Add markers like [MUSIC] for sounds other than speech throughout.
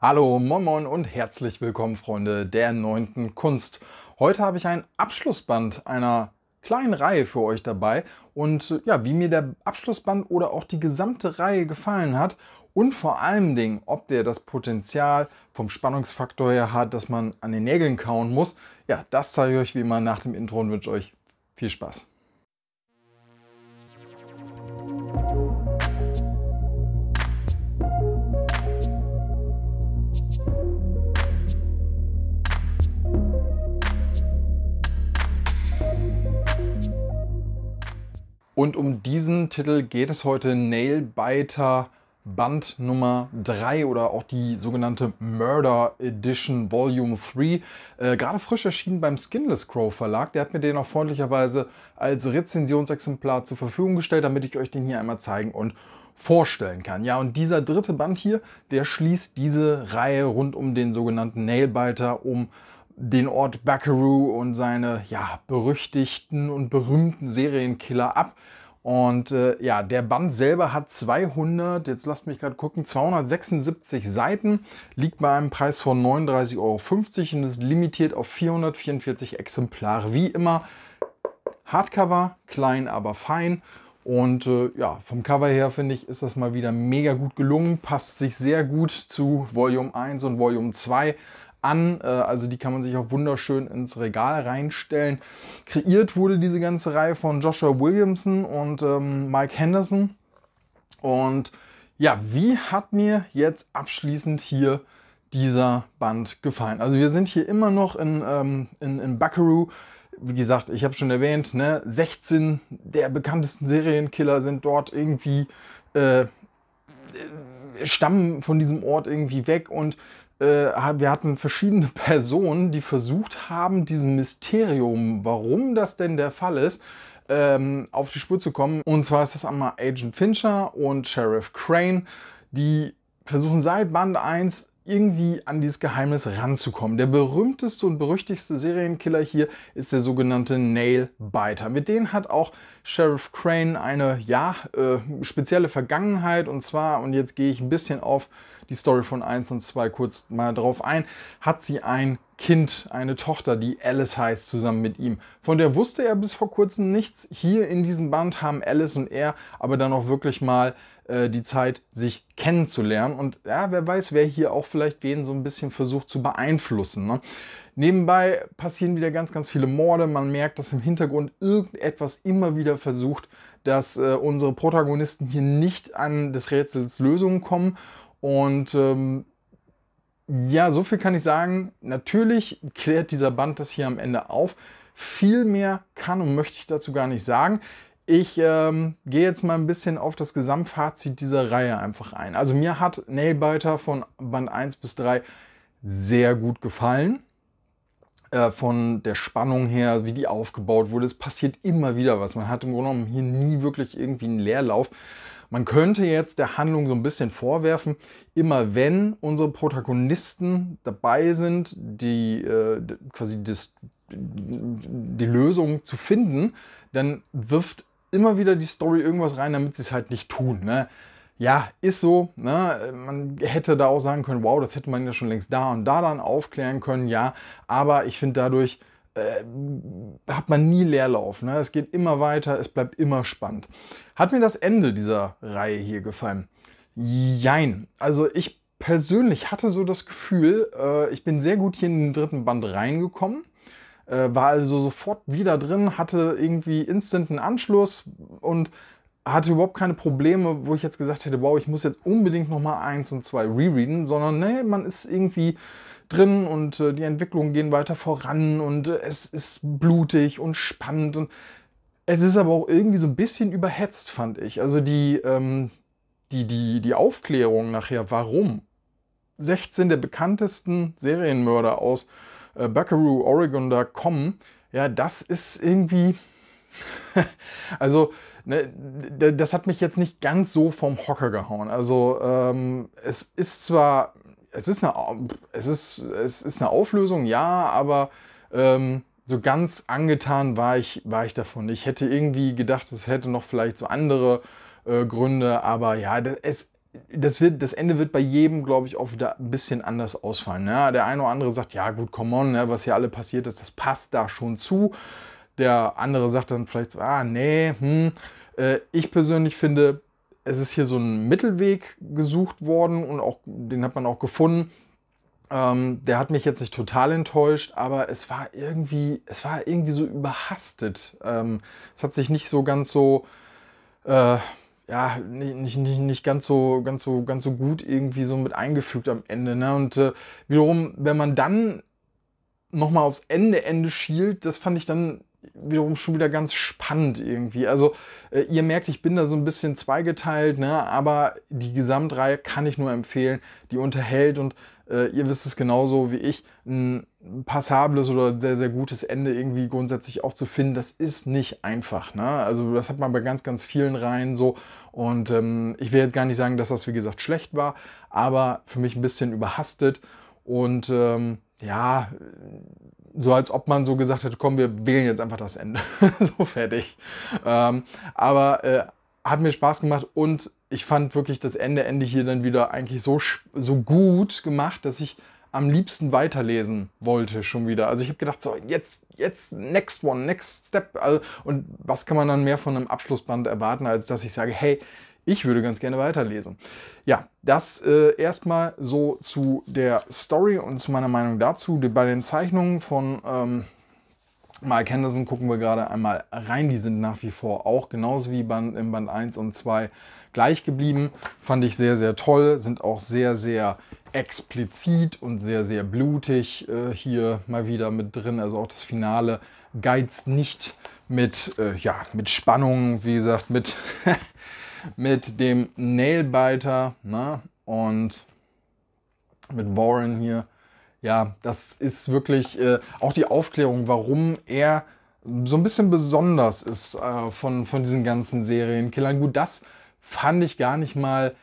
Hallo, moin moin und herzlich willkommen, Freunde der neunten Kunst. Heute habe ich ein Abschlussband einer kleinen Reihe für euch dabei und äh, ja, wie mir der Abschlussband oder auch die gesamte Reihe gefallen hat und vor allen Dingen, ob der das Potenzial vom Spannungsfaktor her hat, dass man an den Nägeln kauen muss, ja, das zeige ich euch wie immer nach dem Intro und wünsche euch viel Spaß. Und um diesen Titel geht es heute, Nailbiter Band Nummer 3 oder auch die sogenannte Murder Edition Volume 3. Äh, gerade frisch erschienen beim Skinless Crow Verlag. Der hat mir den auch freundlicherweise als Rezensionsexemplar zur Verfügung gestellt, damit ich euch den hier einmal zeigen und vorstellen kann. Ja, und dieser dritte Band hier, der schließt diese Reihe rund um den sogenannten Nailbiter, um den Ort Buckaroo und seine ja, berüchtigten und berühmten Serienkiller ab. Und äh, ja, der Band selber hat 200, jetzt lasst mich gerade gucken, 276 Seiten, liegt bei einem Preis von 39,50 Euro und ist limitiert auf 444 Exemplare. Wie immer, Hardcover, klein, aber fein. Und äh, ja, vom Cover her finde ich, ist das mal wieder mega gut gelungen, passt sich sehr gut zu Volume 1 und Volume 2 an. Äh, also die kann man sich auch wunderschön ins Regal reinstellen. Kreiert wurde diese ganze Reihe von Joshua Williamson und ähm, Mike Henderson. Und ja, wie hat mir jetzt abschließend hier dieser Band gefallen? Also wir sind hier immer noch in, ähm, in, in Buckaroo wie gesagt, ich habe schon erwähnt, ne, 16 der bekanntesten Serienkiller sind dort irgendwie, äh, äh, stammen von diesem Ort irgendwie weg und äh, wir hatten verschiedene [LAUGHS] Personen, die versucht haben, diesem Mysterium, warum das denn der Fall ist, ähm, auf die Spur zu kommen. Und zwar ist das einmal Agent Fincher und Sheriff Crane, die versuchen seit Band 1 irgendwie an dieses Geheimnis ranzukommen. Der berühmteste und berüchtigste Serienkiller hier ist der sogenannte Nailbiter. Mit denen hat auch Sheriff Crane eine, ja, äh, spezielle Vergangenheit und zwar, und jetzt gehe ich ein bisschen auf die Story von 1 und 2 kurz mal drauf ein, hat sie ein Kind, eine Tochter, die Alice heißt, zusammen mit ihm. Von der wusste er bis vor kurzem nichts. Hier in diesem Band haben Alice und er aber dann auch wirklich mal äh, die Zeit, sich kennenzulernen. Und ja, wer weiß, wer hier auch vielleicht wen so ein bisschen versucht zu beeinflussen. Ne? Nebenbei passieren wieder ganz, ganz viele Morde. Man merkt, dass im Hintergrund irgendetwas immer wieder versucht, dass äh, unsere Protagonisten hier nicht an des Rätsels Lösungen kommen. Und ähm, ja, so viel kann ich sagen. Natürlich klärt dieser Band das hier am Ende auf. Viel mehr kann und möchte ich dazu gar nicht sagen. Ich ähm, gehe jetzt mal ein bisschen auf das Gesamtfazit dieser Reihe einfach ein. Also mir hat Nailbiter von Band 1 bis 3 sehr gut gefallen. Äh, von der Spannung her, wie die aufgebaut wurde. Es passiert immer wieder was. Man hat im Grunde genommen hier nie wirklich irgendwie einen Leerlauf. Man könnte jetzt der Handlung so ein bisschen vorwerfen, immer wenn unsere Protagonisten dabei sind, die äh, quasi das, die Lösung zu finden, dann wirft immer wieder die Story irgendwas rein, damit sie es halt nicht tun. Ne? Ja, ist so. Ne? Man hätte da auch sagen können, wow, das hätte man ja schon längst da und da dann aufklären können, ja. Aber ich finde dadurch äh, hat man nie Leerlauf. Ne? Es geht immer weiter, es bleibt immer spannend. Hat mir das Ende dieser Reihe hier gefallen? Jein. Also ich persönlich hatte so das Gefühl, äh, ich bin sehr gut hier in den dritten Band reingekommen. Äh, war also sofort wieder drin, hatte irgendwie instant einen Anschluss und hatte überhaupt keine Probleme, wo ich jetzt gesagt hätte, wow, ich muss jetzt unbedingt nochmal eins und zwei rereaden, sondern nee, man ist irgendwie drin und äh, die Entwicklungen gehen weiter voran und äh, es ist blutig und spannend und es ist aber auch irgendwie so ein bisschen überhetzt, fand ich. Also die, ähm, die, die, die Aufklärung nachher, warum 16 der bekanntesten Serienmörder aus äh, Buckaroo, Oregon da kommen, ja, das ist irgendwie, [LAUGHS] also ne, das hat mich jetzt nicht ganz so vom Hocker gehauen. Also ähm, es ist zwar, es ist eine, es ist, es ist eine Auflösung, ja, aber ähm, so ganz angetan war ich, war ich davon. Ich hätte irgendwie gedacht, es hätte noch vielleicht so andere äh, Gründe, aber ja, das, es, das, wird, das Ende wird bei jedem, glaube ich, auch wieder ein bisschen anders ausfallen. Ne? Der eine oder andere sagt, ja gut, come on, ne? was hier alle passiert ist, das passt da schon zu. Der andere sagt dann vielleicht ah nee, hm. äh, ich persönlich finde, es ist hier so ein Mittelweg gesucht worden und auch den hat man auch gefunden. Ähm, der hat mich jetzt nicht total enttäuscht, aber es war irgendwie, es war irgendwie so überhastet. Ähm, es hat sich nicht so ganz so äh, ja, nicht, nicht, nicht ganz so, ganz so, ganz so gut irgendwie so mit eingefügt am Ende. Ne? Und äh, wiederum, wenn man dann nochmal aufs Ende, Ende schielt, das fand ich dann wiederum schon wieder ganz spannend irgendwie. Also äh, ihr merkt, ich bin da so ein bisschen zweigeteilt, ne? aber die Gesamtreihe kann ich nur empfehlen. Die unterhält und äh, ihr wisst es genauso wie ich, ein passables oder sehr, sehr gutes Ende irgendwie grundsätzlich auch zu finden, das ist nicht einfach. Ne? Also das hat man bei ganz, ganz vielen Reihen so. Und ähm, ich will jetzt gar nicht sagen, dass das, wie gesagt, schlecht war, aber für mich ein bisschen überhastet. Und ähm, ja, so als ob man so gesagt hätte, komm, wir wählen jetzt einfach das Ende. [LAUGHS] so fertig. Ähm, aber äh, hat mir Spaß gemacht und ich fand wirklich das Ende, Ende hier dann wieder eigentlich so, so gut gemacht, dass ich am liebsten weiterlesen wollte schon wieder. Also ich habe gedacht, so jetzt, jetzt, next one, next step. Also, und was kann man dann mehr von einem Abschlussband erwarten, als dass ich sage, hey, ich würde ganz gerne weiterlesen. Ja, das äh, erstmal so zu der Story und zu meiner Meinung dazu. bei den Zeichnungen von ähm, Mike Henderson gucken wir gerade einmal rein. Die sind nach wie vor auch genauso wie Band, im Band 1 und 2 gleich geblieben. Fand ich sehr, sehr toll. Sind auch sehr, sehr explizit und sehr, sehr blutig äh, hier mal wieder mit drin. Also auch das Finale geizt nicht mit, äh, ja, mit Spannung, wie gesagt, mit, [LAUGHS] mit dem Nailbiter ne? und mit Warren hier ja, das ist wirklich äh, auch die Aufklärung, warum er so ein bisschen besonders ist äh, von, von diesen ganzen Serienkillern. Gut, das fand ich gar nicht mal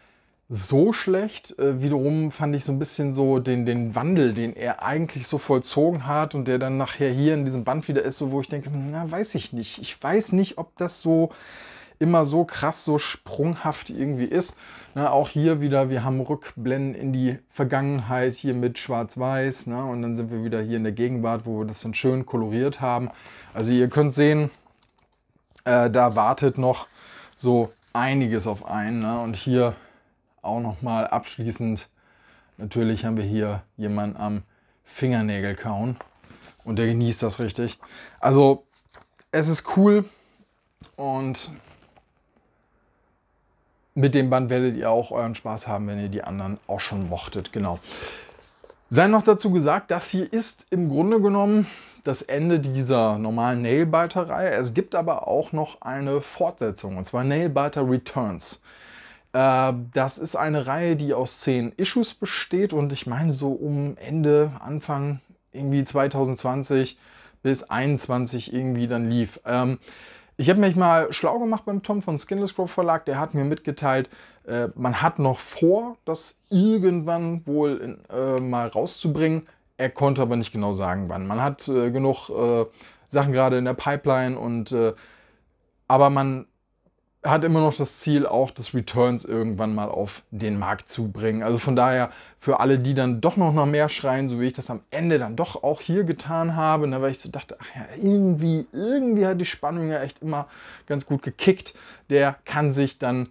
so schlecht. Äh, wiederum fand ich so ein bisschen so den, den Wandel, den er eigentlich so vollzogen hat und der dann nachher hier in diesem Band wieder ist, so, wo ich denke, na, weiß ich nicht. Ich weiß nicht, ob das so immer so krass, so sprunghaft irgendwie ist. Ne, auch hier wieder, wir haben Rückblenden in die Vergangenheit hier mit Schwarz-Weiß. Ne, und dann sind wir wieder hier in der Gegenwart, wo wir das dann schön koloriert haben. Also ihr könnt sehen, äh, da wartet noch so einiges auf einen. Ne? Und hier auch nochmal abschließend, natürlich haben wir hier jemanden am Fingernägel kauen. Und der genießt das richtig. Also es ist cool und mit dem Band werdet ihr auch euren Spaß haben, wenn ihr die anderen auch schon mochtet. Genau. Sei noch dazu gesagt, das hier ist im Grunde genommen das Ende dieser normalen Nailbiter-Reihe. Es gibt aber auch noch eine Fortsetzung, und zwar Nailbiter Returns. Äh, das ist eine Reihe, die aus zehn Issues besteht und ich meine so um Ende, Anfang irgendwie 2020 bis 2021 irgendwie dann lief. Ähm, ich habe mich mal schlau gemacht beim Tom von Skinless Grove Verlag. Der hat mir mitgeteilt, äh, man hat noch vor, das irgendwann wohl in, äh, mal rauszubringen. Er konnte aber nicht genau sagen, wann. Man hat äh, genug äh, Sachen gerade in der Pipeline und äh, aber man hat immer noch das Ziel, auch das Returns irgendwann mal auf den Markt zu bringen. Also von daher, für alle, die dann doch noch nach mehr schreien, so wie ich das am Ende dann doch auch hier getan habe, ne, weil ich so dachte, ach ja, irgendwie, irgendwie hat die Spannung ja echt immer ganz gut gekickt, der kann sich dann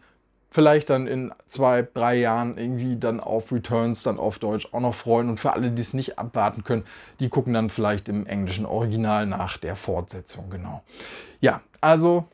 vielleicht dann in zwei, drei Jahren irgendwie dann auf Returns, dann auf Deutsch auch noch freuen. Und für alle, die es nicht abwarten können, die gucken dann vielleicht im englischen Original nach der Fortsetzung, genau. Ja, also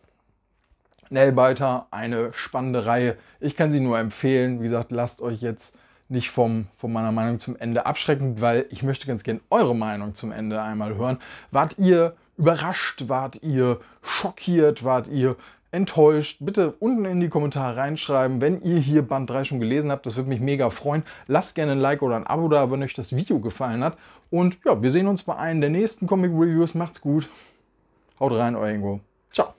Nailbiter, eine spannende Reihe. Ich kann sie nur empfehlen. Wie gesagt, lasst euch jetzt nicht vom, von meiner Meinung zum Ende abschrecken, weil ich möchte ganz gerne eure Meinung zum Ende einmal hören. Wart ihr überrascht? Wart ihr schockiert? Wart ihr enttäuscht? Bitte unten in die Kommentare reinschreiben, wenn ihr hier Band 3 schon gelesen habt. Das würde mich mega freuen. Lasst gerne ein Like oder ein Abo da, wenn euch das Video gefallen hat. Und ja, wir sehen uns bei einem der nächsten Comic Reviews. Macht's gut. Haut rein, euer Ingo. Ciao.